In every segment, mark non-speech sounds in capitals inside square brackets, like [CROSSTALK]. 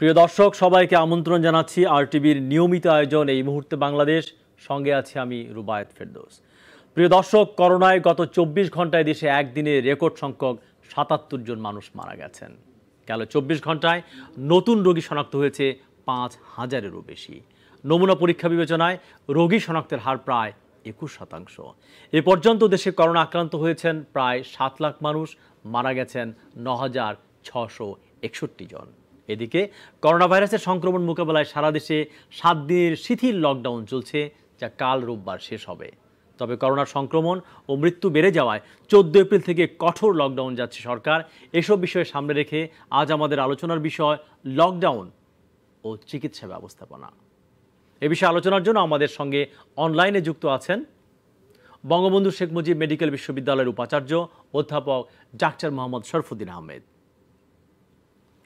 প্রিয় দর্শক সবাইকে আমন্ত্রণ জানাচ্ছি আর টিভির নিয়মিত আয়োজন এই মুহূর্তে বাংলাদেশ সঙ্গে আছি আমি রুবায়ত ফেরদোস প্রিয় দর্শক করোনায় গত চব্বিশ ঘন্টায় দেশে একদিনে রেকর্ড সংখ্যক সাতাত্তর জন মানুষ মারা গেছেন গেল চব্বিশ ঘন্টায় নতুন রোগী শনাক্ত হয়েছে পাঁচ হাজারেরও বেশি নমুনা পরীক্ষা বিবেচনায় রোগী শনাক্তের হার প্রায় একুশ শতাংশ এ পর্যন্ত দেশে করোনা আক্রান্ত হয়েছেন প্রায় সাত লাখ মানুষ মারা গেছেন ন হাজার ছশো একষট্টি জন এদিকে করোনা ভাইরাসের সংক্রমণ মোকাবেলায় সারা দেশে সাত দিনের শিথিল লকডাউন চলছে যা কাল রোববার শেষ হবে তবে করোনার সংক্রমণ ও মৃত্যু বেড়ে যাওয়ায় চোদ্দ এপ্রিল থেকে কঠোর লকডাউন যাচ্ছে সরকার এসব বিষয়ে সামনে রেখে আজ আমাদের আলোচনার বিষয় লকডাউন ও চিকিৎসা ব্যবস্থাপনা এ বিষয়ে আলোচনার জন্য আমাদের সঙ্গে অনলাইনে যুক্ত আছেন বঙ্গবন্ধু শেখ মুজিব মেডিকেল বিশ্ববিদ্যালয়ের উপাচার্য অধ্যাপক ডাক্তার মোহাম্মদ শরফুদ্দিন আহমেদ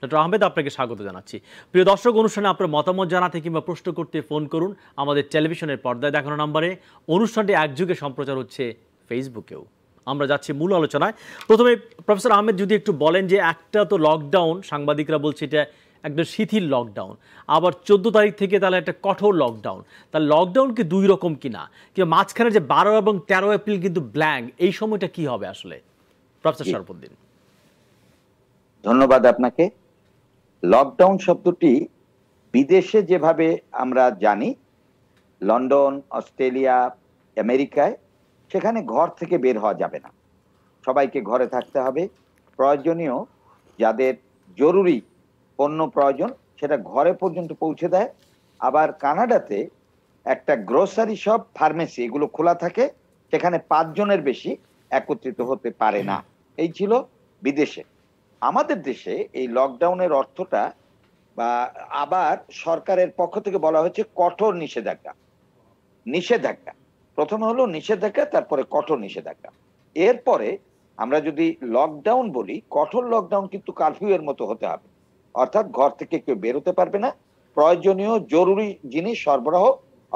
ডক্টর আহমেদ আপনাকে স্বাগত জানাচ্ছি প্রিয় দর্শক অনুষ্ঠানে আপনার মতামত জানাতে কিংবা প্রশ্ন করতে ফোন করুন আমাদের টেলিভিশনের পর্দায় দেখানো নাম্বারে অনুষ্ঠানটি একযুগে সম্প্রচার হচ্ছে ফেসবুকেও আমরা যাচ্ছি মূল আলোচনায় প্রথমে প্রফেসর আহমেদ যদি একটু বলেন যে একটা তো লকডাউন সাংবাদিকরা বলছে এটা একদম শিথিল লকডাউন আবার চোদ্দো তারিখ থেকে তাহলে একটা কঠোর লকডাউন তাহলে লকডাউন কি দুই রকম কিনা কিংবা মাঝখানে যে বারো এবং তেরো এপ্রিল কিন্তু ব্ল্যাঙ্ক এই সময়টা কি হবে আসলে প্রফেসর সরফুদ্দিন ধন্যবাদ আপনাকে লকডাউন শব্দটি বিদেশে যেভাবে আমরা জানি লন্ডন অস্ট্রেলিয়া আমেরিকায় সেখানে ঘর থেকে বের হওয়া যাবে না সবাইকে ঘরে থাকতে হবে প্রয়োজনীয় যাদের জরুরি পণ্য প্রয়োজন সেটা ঘরে পর্যন্ত পৌঁছে দেয় আবার কানাডাতে একটা গ্রোসারি শপ ফার্মেসি এগুলো খোলা থাকে সেখানে পাঁচজনের বেশি একত্রিত হতে পারে না এই ছিল বিদেশে আমাদের দেশে এই লকডাউনের অর্থটা বা আবার সরকারের পক্ষ থেকে বলা হয়েছে কঠোর নিষেধাজ্ঞা নিষেধাজ্ঞা প্রথম হলো নিষেধাজ্ঞা তারপরে কঠোর নিষেধাজ্ঞা এরপরে আমরা যদি লকডাউন বলি কঠোর লকডাউন কিন্তু কারফিউ এর মতো হতে হবে অর্থাৎ ঘর থেকে কেউ বেরোতে পারবে না প্রয়োজনীয় জরুরি জিনিস সরবরাহ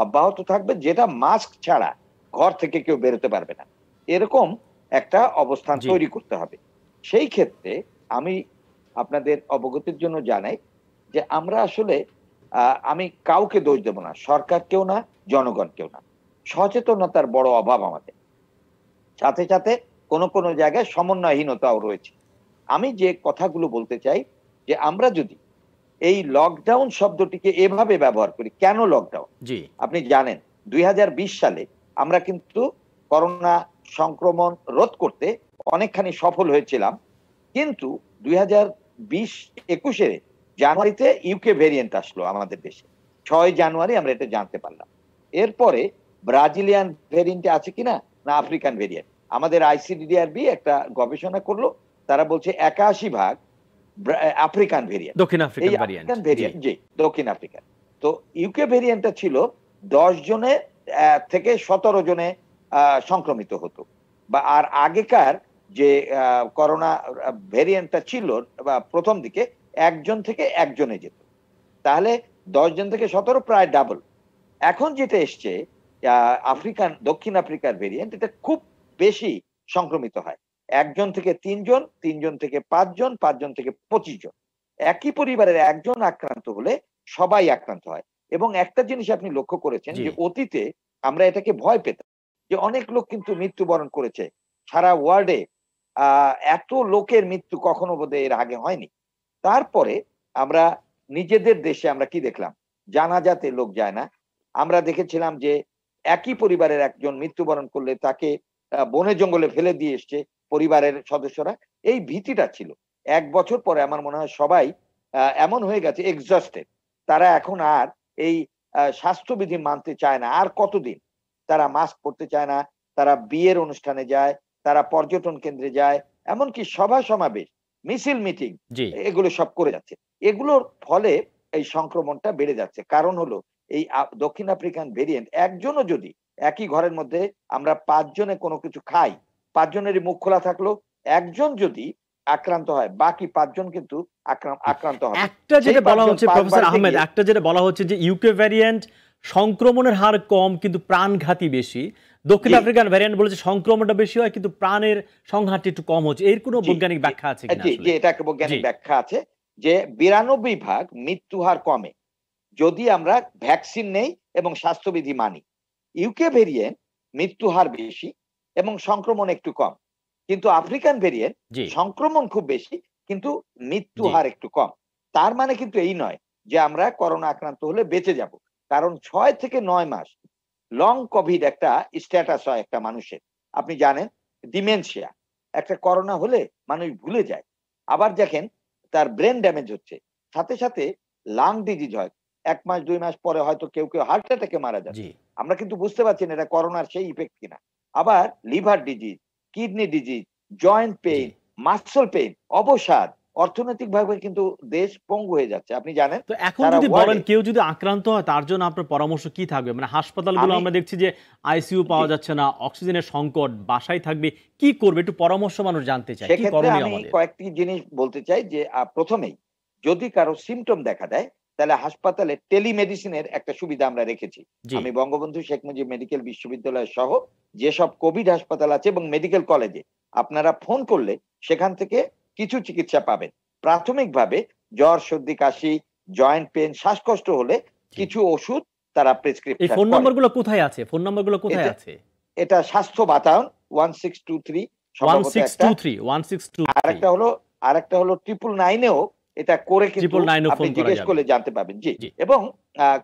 অব্যাহত থাকবে যেটা মাস্ক ছাড়া ঘর থেকে কেউ বেরোতে পারবে না এরকম একটা অবস্থান তৈরি করতে হবে সেই ক্ষেত্রে আমি আপনাদের অবগতির জন্য জানাই যে আমরা আসলে আমি কাউকে দোষ দেব না সরকার কেউ না জনগণ কেউ না সচেতনতার বড় অভাব আমাদের সাথে সাথে কোন কোন জায়গায় সমন্বয়হীনতাও রয়েছে আমি যে কথাগুলো বলতে চাই যে আমরা যদি এই লকডাউন শব্দটিকে এভাবে ব্যবহার করি কেন লকডাউন জি আপনি জানেন দুই সালে আমরা কিন্তু করোনা সংক্রমণ রোধ করতে অনেকখানি সফল হয়েছিলাম কিন্তু দুই হাজার বিশ একুশে জানুয়ারিতে ইউকে ভেরিয়েন্ট আসলো আমাদের দেশে ছয় জানুয়ারি আমরা এটা জানতে পারলাম এরপরে ব্রাজিলিয়ান ভেরিয়েন্টে আছে কিনা না আফ্রিকান ভেরিয়েন্ট আমাদের আইসিডিডিআরবি একটা গবেষণা করলো তারা বলছে একাশি ভাগ আফ্রিকান ভেরিয়েন্ট দক্ষিণ আফ্রিকান ভেরিয়েন্ট জি দক্ষিণ আফ্রিকান তো ইউকে ভেরিয়েন্টটা ছিল দশ জনে থেকে সতেরো জনে সংক্রমিত হতো বা আর আগেকার যে করোনা ভেরিয়েন্টটা ছিল বা প্রথম দিকে একজন থেকে একজনে যেত তাহলে দশজন থেকে সতেরো প্রায় ডাবল এখন যেটা এসছে আফ্রিকান দক্ষিণ আফ্রিকার ভেরিয়েন্ট এটা খুব বেশি সংক্রমিত হয় একজন থেকে তিনজন তিনজন থেকে পাঁচজন পাঁচজন থেকে পঁচিশ জন একই পরিবারের একজন আক্রান্ত হলে সবাই আক্রান্ত হয় এবং একটা জিনিস আপনি লক্ষ্য করেছেন যে অতীতে আমরা এটাকে ভয় পেতাম যে অনেক লোক কিন্তু মৃত্যুবরণ করেছে সারা ওয়ার্ল্ডে এত লোকের মৃত্যু কখনো বোধহয় এর আগে হয়নি তারপরে আমরা নিজেদের দেশে আমরা কি দেখলাম জানাজাতে লোক যায় না আমরা দেখেছিলাম যে একই পরিবারের একজন মৃত্যুবরণ করলে তাকে বনে জঙ্গলে ফেলে দিয়ে এসছে পরিবারের সদস্যরা এই ভীতিটা ছিল এক বছর পরে আমার মনে হয় সবাই এমন হয়ে গেছে এক্সস্টেড তারা এখন আর এই স্বাস্থ্যবিধি মানতে চায় না আর কতদিন তারা মাস্ক পরতে চায় না তারা বিয়ের অনুষ্ঠানে যায় তারা পর্যটন কেন্দ্রে যায় এমনকি সভা সমাবেশ মিছিল মিটিং এগুলো সব করে যাচ্ছে এগুলোর ফলে এই সংক্রমণটা বেড়ে যাচ্ছে কারণ হলো এই দক্ষিণ আফ্রিকান ভেরিয়েন্ট একজনও যদি একই ঘরের মধ্যে আমরা পাঁচজনে কোনো কিছু খাই পাঁচজনেরই মুখ খোলা থাকলো একজন যদি আক্রান্ত হয় বাকি পাঁচজন কিন্তু আক্রান্ত হয় একটা যেটা বলা হচ্ছে প্রফেসর আহমেদ একটা যেটা বলা হচ্ছে যে ইউকে ভ্যারিয়েন্ট সংক্রমণের হার কম কিন্তু প্রাণঘাতী বেশি দক্ষিণ আফ্রিকান ভ্যারিয়েন্ট বলেছে সংক্রমণটা বেশি হয় কিন্তু প্রাণের সংহারটা একটু কম হচ্ছে এর কোনো বৈজ্ঞানিক ব্যাখ্যা আছে জি জি এটা একটা বৈজ্ঞানিক ব্যাখ্যা আছে যে বিরানব্বই ভাগ মৃত্যু হার কমে যদি আমরা ভ্যাকসিন নেই এবং স্বাস্থ্যবিধি মানি ইউকে ভেরিয়েন্ট মৃত্যু হার বেশি এবং সংক্রমণ একটু কম কিন্তু আফ্রিকান ভেরিয়েন্ট সংক্রমণ খুব বেশি কিন্তু মৃত্যু হার একটু কম তার মানে কিন্তু এই নয় যে আমরা করোনা আক্রান্ত হলে বেঁচে যাব কারণ ছয় থেকে নয় মাস লং কোভিড একটা স্ট্যাটাস হয় একটা মানুষের আপনি জানেন ডিমেনশিয়া একটা করোনা হলে মানুষ ভুলে যায় আবার দেখেন তার ব্রেন ড্যামেজ হচ্ছে সাথে সাথে লাং ডিজিজ হয় এক মাস দুই মাস পরে হয়তো কেউ কেউ হার্ট অ্যাটাকে মারা যায় আমরা কিন্তু বুঝতে পারছি না এটা করোনার সেই ইফেক্ট কিনা আবার liver disease kidney disease joint pain muscle pain অবসাদ অর্থনৈতিকভাবে কিন্তু দেশ পঙ্গু হয়ে যাচ্ছে আপনি জানেন তো এখন যদি বলেন কেউ যদি আক্রান্ত হয় তার জন্য আপনার পরামর্শ কি থাকবে মানে হাসপাতালগুলো আমরা দেখছি যে আইসিইউ পাওয়া যাচ্ছে না অক্সিজেনের সংকট বাসায় থাকবে কি করবে একটু পরামর্শ মানুষ জানতে চাই কি করণীয় আমাদের কয়েকটি জিনিস বলতে চাই যে প্রথমেই যদি কারো সিমটম দেখা দেয় তাহলে হাসপাতালে টেলিমেডিসিনের একটা সুবিধা আমরা রেখেছি আমি বঙ্গবন্ধু শেখ মুজিব মেডিকেল বিশ্ববিদ্যালয় সহ যেসব কোভিড হাসপাতাল আছে এবং মেডিকেল কলেজে আপনারা ফোন করলে সেখান থেকে কিছু চিকিৎসা পাবেন প্রাথমিকভাবে জ্বর সর্দি কাশি জয়েন্ট পেন শ্বাসকষ্ট হলে কিছু ওষুধ তারা প্রেসক্রিপশন ফোন নাম্বারগুলো কোথায় আছে ফোন নাম্বারগুলো কোথায় আছে এটা স্বাস্থ্য বাতায়ন 1623 1623 আরেকটা হলো আরেকটা হলো 999 এও এটা করে আপনি জিজ্ঞেস করলে জানতে পাবেন জি এবং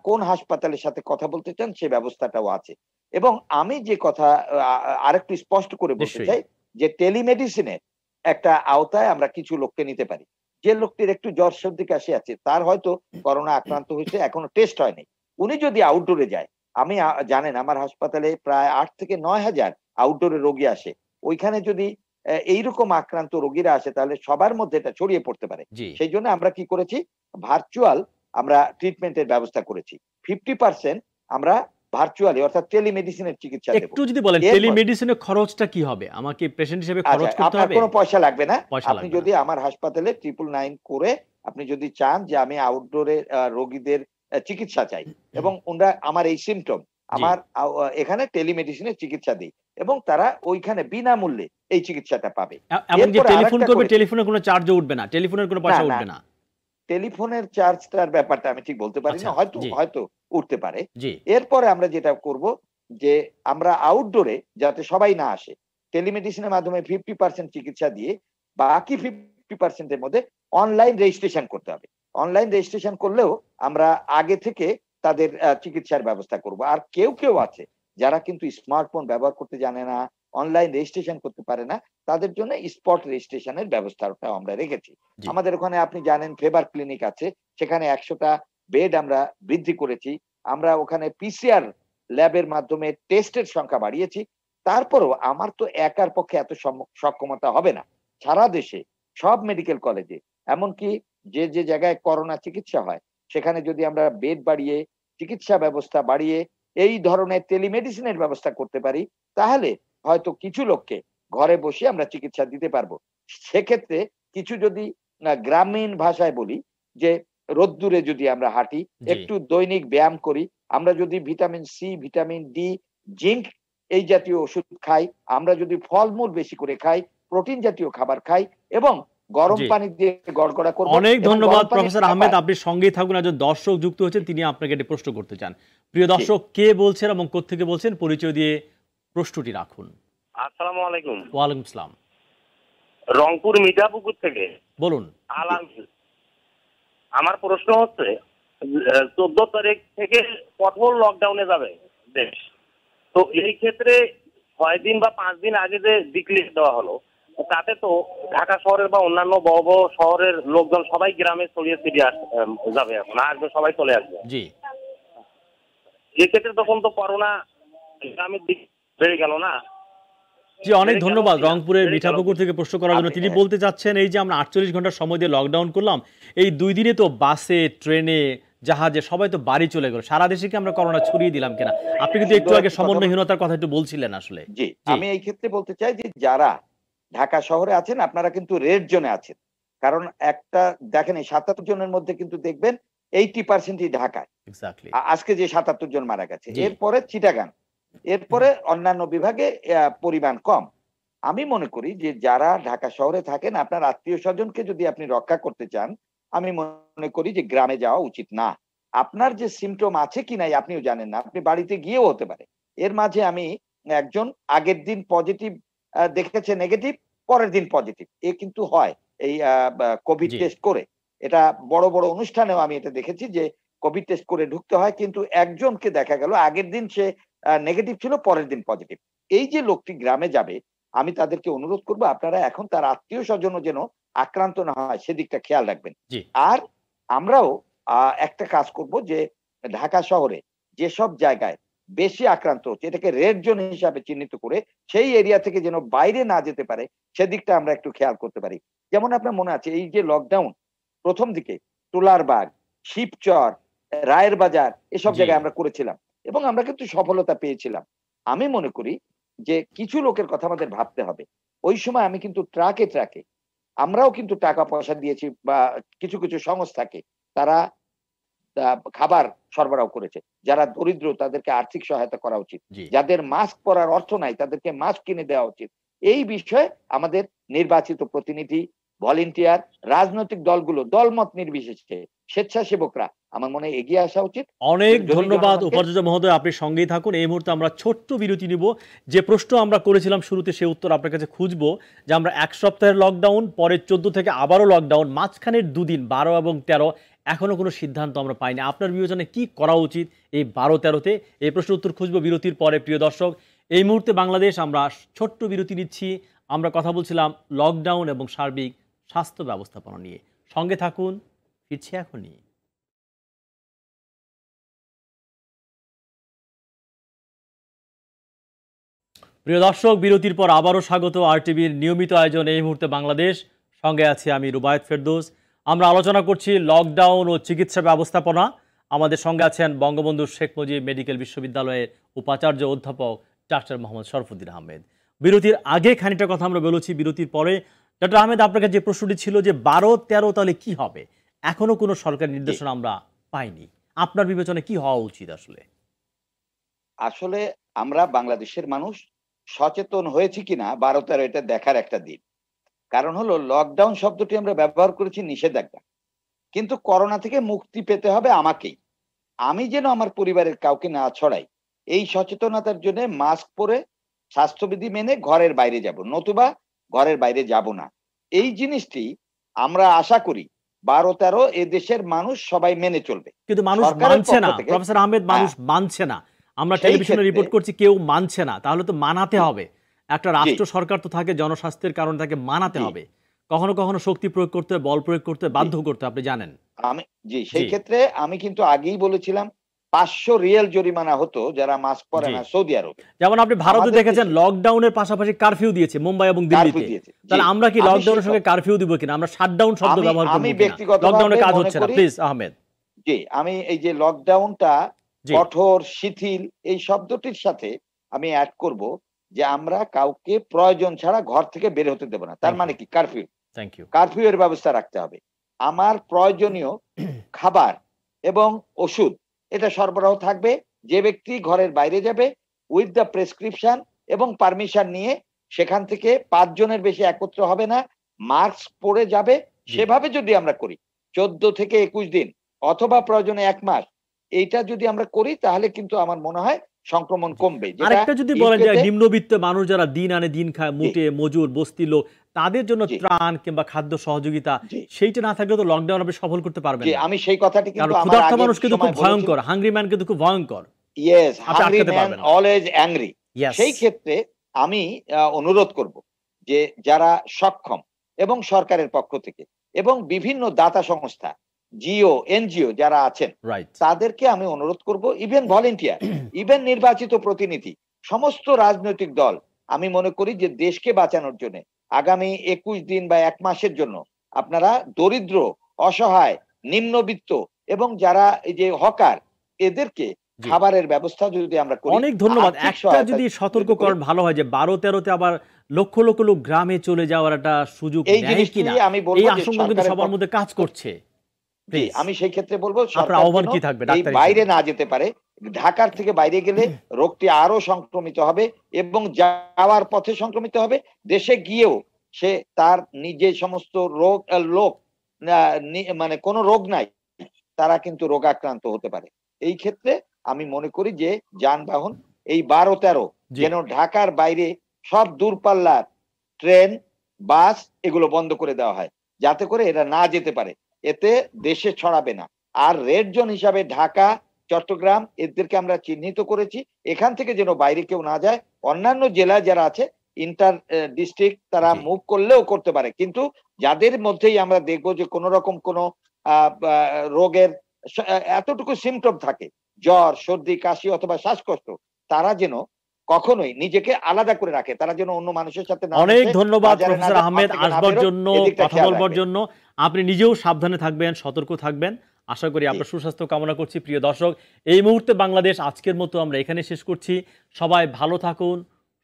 কোন হাসপাতালের সাথে কথা বলতে চান সে ব্যবস্থাটাও আছে এবং আমি যে কথা আরেকটু স্পষ্ট করে বলতে চাই যে টেলিমেডিসিনের একটা আওতায় আমরা কিছু লোককে নিতে পারি যে লোকটির একটু জ্বর সর্দি কাশি আছে তার হয়তো করোনা আক্রান্ত হয়েছে এখনো টেস্ট হয়নি উনি যদি আউটডোরে যায় আমি জানেন আমার হাসপাতালে প্রায় আট থেকে নয় হাজার আউটডোরে রোগী আসে ওইখানে যদি এইরকম আক্রান্ত রোগীরা আসে তাহলে সবার মধ্যে এটা ছড়িয়ে পড়তে পারে সেই জন্য আমরা কি করেছি ভার্চুয়াল আমরা ট্রিটমেন্টের ব্যবস্থা করেছি ফিফটি পার্সেন্ট আমরা ভার্চুয়ালি অর্থাৎ টেলিমেডিসিনের চিকিৎসা একটু যদি বলেন টেলিমেডিসিনের খরচটা কি হবে আমাকে পেশেন্ট হিসেবে আচ্ছা, খরচ করতে হবে আপনার কোনো পয়সা লাগবে না আপনি যদি আমার হাসপাতালে 999 করে আপনি যদি চান যে আমি আউটডোরে রোগীদের চিকিৎসা চাই এবং ওরা আমার এই সিম্পটম আমার এখানে টেলিমেডিসিনের চিকিৎসা দেই এবং তারা ওইখানে বিনামূল্যে এই চিকিৎসাটা পাবে যে টেলিফোন করবে টেলিফোনে কোনো চার্জও উঠবে না টেলিফোনের কোনো পয়সা উঠবে না টেলিফোনের চার্জটার ব্যাপারটা আমি ঠিক বলতে পারি আচ্ছা, না হয়তো হয়তো উঠতে পারে এরপরে আমরা যেটা করব যে আমরা আউটডোরে যাতে সবাই না আসে টেলিমেডিসিনের মাধ্যমে ফিফটি পার্সেন্ট চিকিৎসা দিয়ে বাকি ফিফটি পার্সেন্টের মধ্যে অনলাইন রেজিস্ট্রেশন করতে হবে অনলাইন রেজিস্ট্রেশন করলেও আমরা আগে থেকে তাদের চিকিৎসার ব্যবস্থা করব আর কেউ কেউ আছে যারা কিন্তু স্মার্টফোন ব্যবহার করতে জানে না অনলাইন রেজিস্ট্রেশন করতে পারে না তাদের জন্য স্পট রেজিস্ট্রেশনের ব্যবস্থাটা আমরা রেখেছি আমাদের ওখানে আপনি জানেন ফেবার ক্লিনিক আছে সেখানে একশোটা বেড আমরা বৃদ্ধি করেছি আমরা ওখানে পিসিআর ল্যাবের মাধ্যমে টেস্টের সংখ্যা বাড়িয়েছি তারপরও আমার তো একার পক্ষে এত সক্ষমতা হবে না সারা দেশে সব মেডিকেল কলেজে এমনকি যে যে জায়গায় করোনা চিকিৎসা হয় সেখানে যদি আমরা বেড বাড়িয়ে চিকিৎসা ব্যবস্থা বাড়িয়ে এই ধরনের টেলিমেডিসিনের ব্যবস্থা করতে পারি তাহলে হয়তো কিছু লোককে ঘরে বসে আমরা চিকিৎসা দিতে পারবো সেক্ষেত্রে কিছু যদি গ্রামীণ ভাষায় বলি যে রোদ্দুরে যদি আমরা হাঁটি একটু দৈনিক ব্যায়াম করি আমরা যদি vitamin C vitamin D zinc এই জাতীয় ওষুধ খাই আমরা যদি ফলমূল বেশি করে খাই প্রোটিন জাতীয় খাবার খাই এবং গরম পানি দিয়ে গড়গড়া করব অনেক ধন্যবাদ প্রফেসর আহমেদ আপনি থাকুন দর্শক যুক্ত হয়েছেন তিনি আপনাকে একটি প্রশ্ন করতে চান প্রিয় দর্শক কে বলছেন এবং কোথেকে বলছেন পরিচয় দিয়ে প্রশ্নটি রাখুন আসসালামু আলাইকুম ওয়া আলাইকুম আসসালাম রংপুর মিঠাপুকুর থেকে বলুন আমার প্রশ্ন হচ্ছে চোদ্দ তারিখ থেকে কঠোর লকডাউনে যাবে দেশ তো এই ক্ষেত্রে ছয় দিন বা পাঁচ দিন আগে যে ডিক্লেয়ার দেওয়া হলো তাতে তো ঢাকা শহরের বা অন্যান্য বড় বড় শহরের লোকজন সবাই গ্রামে ছড়িয়ে ছিটিয়ে যাবে এখন আসবে সবাই চলে আসবে জি এক্ষেত্রে তখন তো করোনা গ্রামের দিক বেড়ে গেল না জি অনেক ধন্যবাদ রংপুরের মিঠাপুকুর থেকে প্রশ্ন করার জন্য তিনি হ্যাঁ। বলতে চাচ্ছেন এই যে আমরা আটচল্লিশ ঘন্টা সময় দিয়ে লকডাউন করলাম এই দুই দিনে তো বাসে ট্রেনে জাহাজে সবাই তো বাড়ি চলে গেল সারা দেশে কি আমরা করোনা ছড়িয়ে দিলাম কিনা আপনি কিন্তু একটু আগে সমন্বয়হীনতার কথা একটু বলছিলেন আসলে জি আমি এই ক্ষেত্রে বলতে চাই যে যারা ঢাকা শহরে আছেন আপনারা কিন্তু রেড জোনে আছেন কারণ একটা দেখেন এই সাতাত্তর জনের মধ্যে কিন্তু দেখবেন এইটি পার্সেন্টই ঢাকায় আজকে যে সাতাত্তর জন মারা গেছে এরপরে চিটাগাং এরপরে অন্যান্য বিভাগে পরিমাণ কম আমি মনে করি যে যারা ঢাকা শহরে থাকেন আপনার আত্মীয় স্বজনকে যদি আপনি রক্ষা করতে চান আমি মনে করি যে গ্রামে যাওয়া উচিত না আপনার যে সিমটম আছে কি নাই আপনিও জানেন না আপনি বাড়িতে গিয়েও হতে পারে এর মাঝে আমি একজন আগের দিন পজিটিভ দেখেছে নেগেটিভ পরের দিন পজিটিভ এ কিন্তু হয় এই কোভিড টেস্ট করে এটা বড় বড় অনুষ্ঠানেও আমি এটা দেখেছি যে কোভিড টেস্ট করে ঢুকতে হয় কিন্তু একজনকে দেখা গেল আগের দিন সে নেগেটিভ ছিল পরের দিন পজিটিভ এই যে লোকটি গ্রামে যাবে আমি তাদেরকে অনুরোধ করব আপনারা এখন তার আত্মীয় স্বজন যেন আক্রান্ত না হয় সেদিকটা খেয়াল রাখবেন আর আমরাও একটা কাজ করব যে ঢাকা শহরে যেসব জায়গায় বেশি আক্রান্ত হচ্ছে এটাকে রেড জোন হিসাবে চিহ্নিত করে সেই এরিয়া থেকে যেন বাইরে না যেতে পারে সেদিকটা আমরা একটু খেয়াল করতে পারি যেমন আপনার মনে আছে এই যে লকডাউন প্রথম দিকে টোলারবাগ শিবচর রায়ের বাজার এসব জায়গায় আমরা করেছিলাম এবং আমরা কিন্তু সফলতা পেয়েছিলাম আমি মনে করি যে কিছু লোকের কথা আমাদের ভাবতে হবে ওই সময় আমি কিন্তু ট্রাকে ট্রাকে আমরাও কিন্তু টাকা পয়সা দিয়েছি বা কিছু কিছু সংস্থাকে তারা খাবার সরবরাহ করেছে যারা দরিদ্র তাদেরকে আর্থিক সহায়তা করা উচিত যাদের মাস্ক পরার অর্থ নাই তাদেরকে মাস্ক কিনে দেওয়া উচিত এই বিষয়ে আমাদের নির্বাচিত প্রতিনিধি ভলেন্টিয়ার রাজনৈতিক দলগুলো দলমত নির্বিশেষে স্বেচ্ছাসেবকরা আমার মনে এগিয়ে আসা উচিত অনেক ধন্যবাদ উপাচার্য মহোদয় আপনি সঙ্গেই থাকুন এই মুহূর্তে আমরা ছোট্ট বিরতি নিব যে প্রশ্ন আমরা করেছিলাম শুরুতে সে উত্তর আপনার কাছে খুঁজব যে আমরা এক সপ্তাহের লকডাউন পরের চোদ্দ থেকে আবারও লকডাউন মাঝখানের দুদিন বারো এবং তেরো এখনও কোনো সিদ্ধান্ত আমরা পাইনি আপনার বিবেচনায় কি করা উচিত এই বারো তেরোতে এই প্রশ্ন উত্তর খুঁজব বিরতির পরে প্রিয় দর্শক এই মুহূর্তে বাংলাদেশ আমরা ছোট্ট বিরতি নিচ্ছি আমরা কথা বলছিলাম লকডাউন এবং সার্বিক স্বাস্থ্য ব্যবস্থাপনা নিয়ে সঙ্গে থাকুন ফিরছি এখনই প্রিয় দর্শক বিরতির পর আবারও স্বাগত আরটিভির নিয়মিত আয়োজন এই মুহূর্তে বাংলাদেশ সঙ্গে আছি আমি রুবায়ত ফেরদোস আমরা আলোচনা করছি লকডাউন ও চিকিৎসা ব্যবস্থাপনা আমাদের সঙ্গে আছেন বঙ্গবন্ধু শেখ মুজিব মেডিকেল বিশ্ববিদ্যালয়ের উপাচার্য অধ্যাপক ডাক্তার মোহাম্মদ শরফুদ্দিন আহমেদ বিরতির আগে খানিকটা কথা আমরা বলেছি বিরতির পরে ডক্টর আহমেদ আপনার কাছে যে প্রশ্নটি ছিল যে বারো তেরো তাহলে কি হবে এখনো কোনো সরকার নির্দেশনা আমরা পাইনি আপনার বিবেচনে কি হওয়া উচিত আসলে আসলে আমরা বাংলাদেশের মানুষ সচেতন হয়েছি কিনা বারো তেরো এটা দেখার একটা দিন কারণ হলো লকডাউন শব্দটি আমরা ব্যবহার করেছি নিষেধাজ্ঞা কিন্তু করোনা থেকে মুক্তি পেতে হবে আমাকেই আমি যেন আমার পরিবারের কাউকে না ছড়াই এই সচেতনতার জন্য মাস্ক পরে স্বাস্থ্যবিধি মেনে ঘরের বাইরে যাব নতুবা ঘরের বাইরে যাব না এই জিনিসটি আমরা আশা করি বারো তেরো দেশের মানুষ সবাই মেনে চলবে কিন্তু মানুষ মানছে না প্রফেসর আহমেদ হ্যাঁ। মানুষ মানছে না আমরা টেলিভিশনে রিপোর্ট করছি কেউ মানছে না তাহলে তো মানাতে হবে একটা রাষ্ট্র সরকার তো থাকে জনস্বাস্থ্যের কারণে তাকে মানাতে হবে কখনো কখনো শক্তি প্রয়োগ করতে বল প্রয়োগ করতে বাধ্য করতে আপনি জানেন আমি জি সেই ক্ষেত্রে আমি কিন্তু আগেই বলেছিলাম পাঁচশো রিয়েল জরিমানা হতো যারা মাস্ক পরে না সৌদি আরবে যেমন আপনি ভারতে দেখেছেন লকডাউনের পাশাপাশি কারফিউ দিয়েছে মুম্বাই এবং দিল্লিতে তাহলে আমরা কি লকডাউনের সঙ্গে কারফিউ দিব কিনা আমরা শাটডাউন শব্দ ব্যবহার করব আমি ব্যক্তিগত লকডাউনের কাজ হচ্ছে না প্লিজ আহমেদ জি আমি এই যে লকডাউনটা কঠোর শিথিল এই শব্দটির সাথে আমি অ্যাড করব যে আমরা কাউকে প্রয়োজন ছাড়া ঘর থেকে বের হতে দেব না তার মানে কি কারফিউ থ্যাংক ইউ কারফিউ এর ব্যবস্থা রাখতে হবে আমার প্রয়োজনীয় [CLEARS THROAT] খাবার এবং ওষুধ এটা সরবরাহ থাকবে যে ব্যক্তি ঘরের বাইরে যাবে উইথ দ্য প্রেসক্রিপশন এবং পারমিশন নিয়ে সেখান থেকে পাঁচজনের বেশি একত্র হবে না মাস্ক পরে যাবে সেভাবে যদি আমরা করি চোদ্দ থেকে একুশ দিন অথবা প্রয়োজনে এক মাস এইটা যদি আমরা করি তাহলে কিন্তু আমার মনে হয় সংক্রমণ কমবে আরেকটা যদি বলেন যে নিম্নবিত্ত মানুষ যারা দিন আনে দিন খায় মুটে মজুর বস্তি লোক তাদের জন্য ত্রাণ কিংবা খাদ্য সহযোগিতা সেইটা না থাকলে তো লকডাউন আপনি সফল করতে পারবেন আমি সেই কথাটি কিন্তু আমার ক্ষুধার্ত মানুষ কিন্তু খুব ভয়ঙ্কর হাংরি ম্যান কিন্তু খুব ভয়ঙ্কর yes hungry man always angry সেই ক্ষেত্রে আমি অনুরোধ করব যে যারা সক্ষম এবং সরকারের পক্ষ থেকে এবং বিভিন্ন দাতা সংস্থা জিও এনজিও যারা আছেন তাদেরকে আমি অনুরোধ করব ইভেন ভলেন্টিয়ার ইভেন নির্বাচিত প্রতিনিধি সমস্ত রাজনৈতিক দল আমি মনে করি যে দেশকে বাঁচানোর জন্য আগামী একুশ দিন বা এক মাসের জন্য আপনারা দরিদ্র অসহায় নিম্নবিত্ত এবং যারা এই যে হকার এদেরকে খাবারের ব্যবস্থা যদি আমরা করি অনেক ধন্যবাদ একটা যদি সতর্ককরণ ভালো হয় যে বারো তেরোতে আবার লক্ষ লক্ষ লোক গ্রামে চলে যাওয়ার একটা সুযোগ এই জিনিসটি আমি বলবো এই সবার মধ্যে কাজ করছে আমি সেই ক্ষেত্রে বলবো আহ্বান কি থাকবে বাইরে না যেতে পারে ঢাকার থেকে বাইরে গেলে রোগটি আরো সংক্রমিত হবে এবং যাওয়ার পথে সংক্রমিত হবে দেশে গিয়েও সে তার নিজে সমস্ত রোগ লোক মানে কোনো রোগ নাই তারা কিন্তু রোগাক্রান্ত হতে পারে এই ক্ষেত্রে আমি মনে করি যে যানবাহন এই বারো তেরো যেন ঢাকার বাইরে সব দূরপাল্লার ট্রেন বাস এগুলো বন্ধ করে দেওয়া হয় যাতে করে এরা না যেতে পারে এতে দেশে ছড়াবে না আর রেড জোন হিসাবে ঢাকা চট্টগ্রাম এদেরকে আমরা চিহ্নিত করেছি এখান থেকে যেন বাইরে কেউ না যায় অন্যান্য জেলা যারা আছে ইন্টার ডিস্ট্রিক্ট তারা মুভ করলেও করতে পারে কিন্তু যাদের মধ্যেই আমরা দেখবো যে কোনো রকম কোন রোগের এতটুকু সিমটম থাকে জ্বর সর্দি কাশি অথবা শ্বাসকষ্ট তারা যেন কখনোই নিজেকে আলাদা করে রাখে তারা যেন অন্য মানুষের সাথে অনেক ধন্যবাদ প্রফেসর আহমেদ আসবার জন্য কথা বলবার জন্য আপনি নিজেও সাবধানে থাকবেন সতর্ক থাকবেন আশা করি আপনার সুস্বাস্থ্য কামনা করছি প্রিয় দর্শক এই মুহূর্তে বাংলাদেশ আজকের মতো আমরা এখানে শেষ করছি সবাই ভালো থাকুন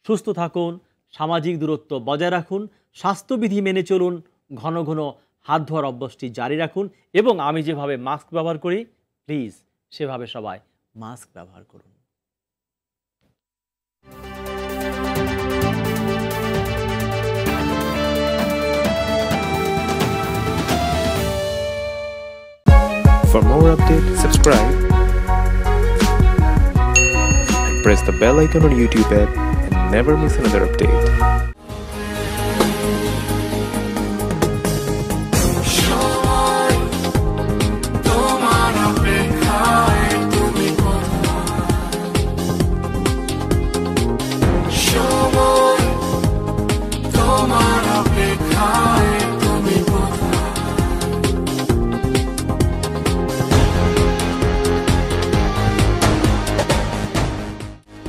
সুস্থ থাকুন সামাজিক দূরত্ব বজায় রাখুন স্বাস্থ্যবিধি মেনে চলুন ঘন ঘন হাত ধোয়ার অভ্যাসটি জারি রাখুন এবং আমি যেভাবে মাস্ক ব্যবহার করি প্লিজ সেভাবে সবাই মাস্ক ব্যবহার করুন For more updates, subscribe and press the bell icon on YouTube app and never miss another update.